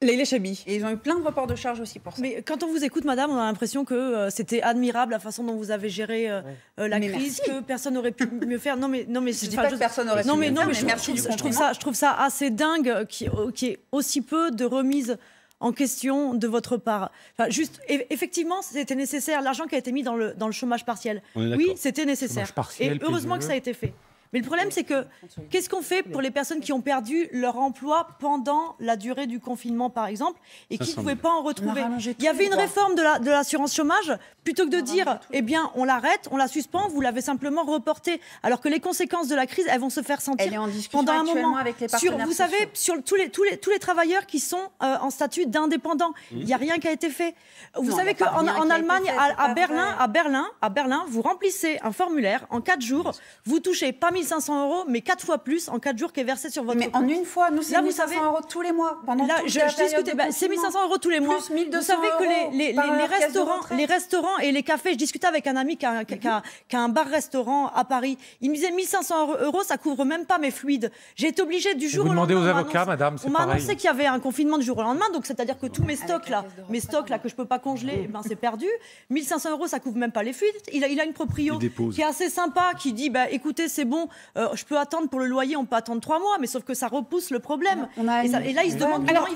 Les Chabi. Et ils ont eu plein de reports de charges aussi pour ça. Mais quand on vous écoute, madame, on a l'impression que euh, c'était admirable la façon dont vous avez géré euh, euh, la crise, que personne n'aurait pu mieux faire. Non, mais, non, mais je dis pas que personne n'aurait pu faire, non, mais, je, trouve ça, je trouve ça assez dingue qu'il y, ait aussi peu de remise en question de votre part. Enfin, juste, e, effectivement, c'était nécessaire. L'argent qui a été mis dans le, dans le chômage partiel, oui, c'était nécessaire. Et heureusement que ça a été fait. Mais le problème, c'est que qu'est-ce qu'on fait pour les personnes qui ont perdu leur emploi pendant la durée du confinement, par exemple, et qui ne pouvaient pas en retrouver Il y avait une réforme de l'assurance chômage. Plutôt que de dire, eh bien, on l'arrête, on la suspend, vous l'avez simplement reportée. Alors que les conséquences de la crise, elles vont se faire sentir pendant un moment. Avec les vous savez, sur tous les, tous, les, tous les travailleurs qui sont euh, en statut d'indépendant. Mmh. Il n'y a rien qui a été fait. Vous savez qu'en en Allemagne, à, Berlin, à Berlin, à Berlin, vous remplissez un formulaire en quatre jours, mmh. vous touchez pas 1500 euros, mais 4 fois plus en 4 jours qui est versé sur votre Mais en une fois, nous, c'est 1500 euros tous les mois. là, je, discutais, bah, c'est 1500 euros tous les mois. 1200 vous savez que les, restaurants, les restaurants et les cafés, je discutais avec un ami qui a, mhm. un bar-restaurant à Paris. Il me disait 1500 euros, ça couvre même pas mes fluides. J'ai été obligée du jour au lendemain. Vous demandez aux avocats, c'est madame, On m'a annoncé qu'il y avait un confinement du jour au lendemain, donc c'est-à-dire que tous mes stocks là, mes stocks là que je peux pas congeler, mhm. ben c'est perdu. 1500 euros, ça couvre même pas les fluides. Il a, une proprio qui est assez sympa, qui dit bah écoutez c'est bon, euh, je peux attendre pour le loyer, on peut attendre trois mois, mais sauf que ça repousse le problème. et, là, ils se demandent comment il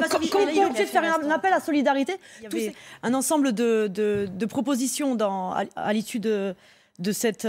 va faire un, appel à solidarité, il y avait un ensemble de, propositions dans, à, l'issue euh, de cette,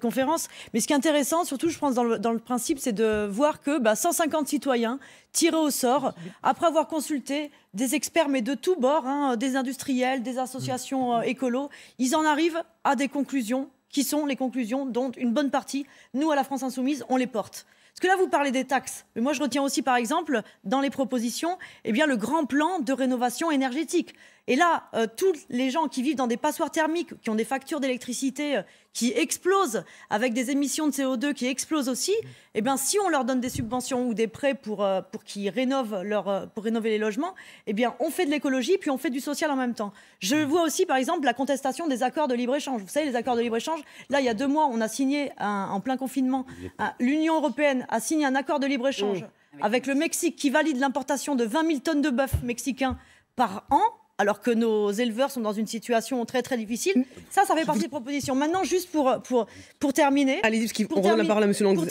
conférence. Mais ce qui est intéressant, surtout, je pense, dans le, principe, c'est de voir que 150 bah, citoyens tirés au sort, après avoir consulté des experts, mais de tous bords, hein, des industriels, des associations euh, écolos, ils en arrivent à des conclusions qui sont les conclusions dont une bonne partie, nous à la France Insoumise, on les porte. Parce que là, vous parlez des taxes. Mais moi, je retiens aussi, par exemple, dans les propositions, eh bien, le grand plan de rénovation énergétique. Et là, euh, tous les gens qui vivent dans des passoires thermiques, qui ont des factures d'électricité euh, qui explosent, avec des émissions de CO2 qui explosent aussi, eh bien, si on leur donne des subventions ou des prêts pour, euh, pour qu'ils rénovent leur, pour rénover les logements, eh bien, on fait de l'écologie, puis on fait du social en même temps. Je mm. vois aussi, par exemple, la contestation des accords de libre-échange. Vous savez, les accords de libre-échange, là, il y a deux mois, on a signé, en plein confinement, l'Union européenne a signé un accord de libre-échange mm. avec le Mexique qui valide l'importation de 20 000 tonnes de bœuf mexicain par an alors que nos éleveurs sont dans une situation très très difficile. Ça, ça fait partie des propositions. Maintenant, juste pour, pour, pour terminer. Allez-y, parce la parole à M. Pour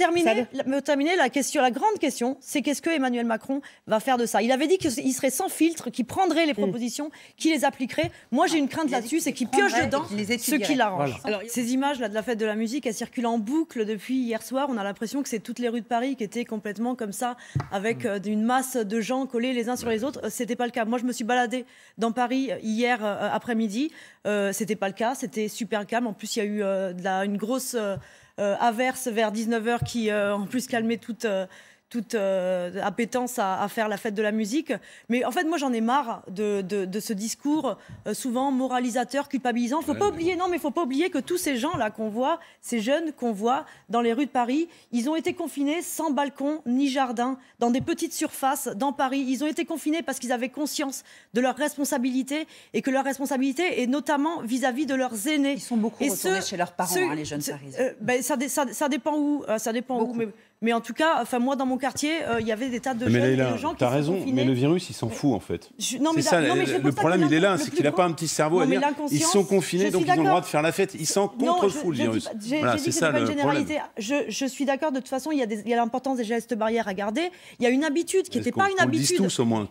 terminer, la, question, la grande question, c'est qu'est-ce que Emmanuel Macron va faire de ça Il avait dit qu'il serait sans filtre, qu'il prendrait les mm. propositions, qu'il les appliquerait. Moi, j'ai une crainte là-dessus, c'est qu'il pioche dedans ce qui l'arrange. Ces images-là de la fête de la musique, elles circulent en boucle depuis hier soir. On a l'impression que c'est toutes les rues de Paris qui étaient complètement comme ça, avec mm. euh, une masse de gens collés les uns sur les autres. Euh, c'était pas le cas. Moi, je me suis baladée dans Paris euh, hier euh, après-midi. Euh, c'était pas le cas, c'était super calme. En plus, il y a eu une grosse averse vers 19h qui, en plus, calmait toute toute euh, appétence à, faire la fête de la musique. Mais en fait, moi, j'en ai marre de, ce discours euh, souvent moralisateur, culpabilisant. Faut ne pas oublier, non, mais faut pas oublier que tous ces gens-là qu'on voit, ces jeunes qu'on voit dans les rues de Paris, ils ont été confinés sans balcon ni jardin, dans des petites surfaces, dans Paris. Ils ont été confinés parce qu'ils avaient conscience de leur responsabilité et que leur responsabilité est notamment vis-à-vis de leurs aînés. Ils sont beaucoup retournés chez leurs parents, hein, les jeunes parisiens. Euh, ben, ça, ça, dépend où. ça dépend où mais, mais en tout cas, enfin moi dans mon quartier, euh, il y avait des tas de jeunes et de gens as qui as raison, mais le virus il s'en fout en fait. non, mais le problème il est là, c'est qu'il n'a pas un petit cerveau à dire. Ils sont confinés donc ils ont le droit de faire la fête. Ils s'en contre-fout, le virus. Voilà, c'est Je suis d'accord. De toute façon, il y a l'importance des gestes barrières à garder. Il y a une habitude qui n'était pas une habitude,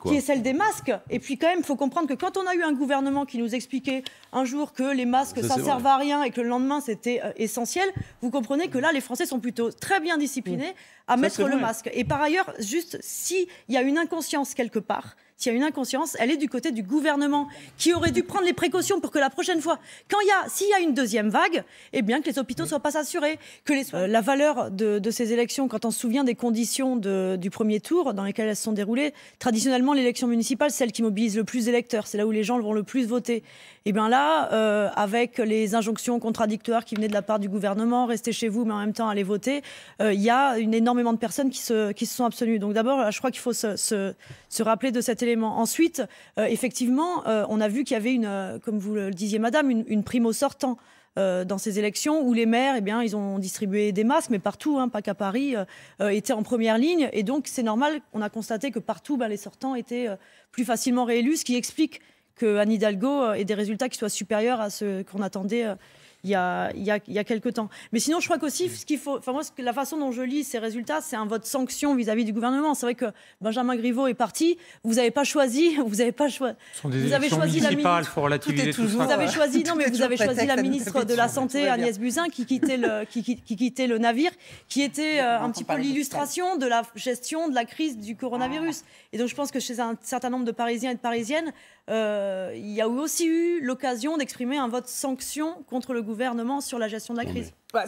qui est celle des masques. Et puis quand même, il faut comprendre que quand on a eu un gouvernement qui nous expliquait un jour que les masques ça, ne servait à rien et que le lendemain c'était euh, essentiel, vous comprenez que là les Français sont plutôt très bien disciplinés à mettre le masque. Et par ailleurs, juste s'il y a une inconscience quelque part, s'il y a une inconscience, elle est du côté du gouvernement, qui aurait dû prendre les précautions pour que la prochaine fois, quand il y a, s'il y a une deuxième vague, eh bien que les hôpitaux soient pas assurés, que les, euh, la valeur de, ces élections, quand on se souvient des conditions du premier tour dans lesquelles elles se sont déroulées, traditionnellement l'élection municipale, celle qui mobilise le plus d'électeurs, c'est là où les gens vont le plus voter. Et eh bien là, euh, avec les injonctions contradictoires qui venaient de la part du gouvernement, restez chez vous, mais en même temps allez voter, euh, il y a une énormément de personnes qui se, qui se sont abstenues. Donc d'abord, je crois qu'il faut se, se, rappeler de cette Ensuite, euh, effectivement, euh, on a vu qu'il y avait une, euh, comme vous le disiez, madame, une, prime au sortant. dans ces élections où les maires, eh bien, ils ont distribué des masques, mais partout, hein, pas qu'à Paris, étaient en première ligne. Et donc, c'est normal, on a constaté que partout, ben, les sortants étaient plus facilement réélus, ce qui explique que Hidalgo ait des résultats qui soient supérieurs à ceux qu'on attendait il y a, quelques temps. Mais sinon, je crois qu'aussi, ce qu'il faut, enfin, moi, la façon dont je lis ces résultats, c'est un vote sanction vis-à-vis du gouvernement. C'est vrai que Benjamin Griveaux est parti. Vous n'avez pas choisi, vous n'avez pas choisi. Vous avez choisi la ministre. Toujours, vous avez choisi, non, mais vous avez choisi la ministre de la Santé, Agnès Buzyn, qui quittait le, qui, quittait le navire, qui était euh, un petit peu l'illustration de la gestion de la crise du coronavirus. Ah. Et donc, je pense que chez un certain nombre de Parisiens et de Parisiennes, euh, il y a aussi eu l'occasion d'exprimer un vote sanction contre le gouvernement gouvernement sur la gestion de la crise. Bah,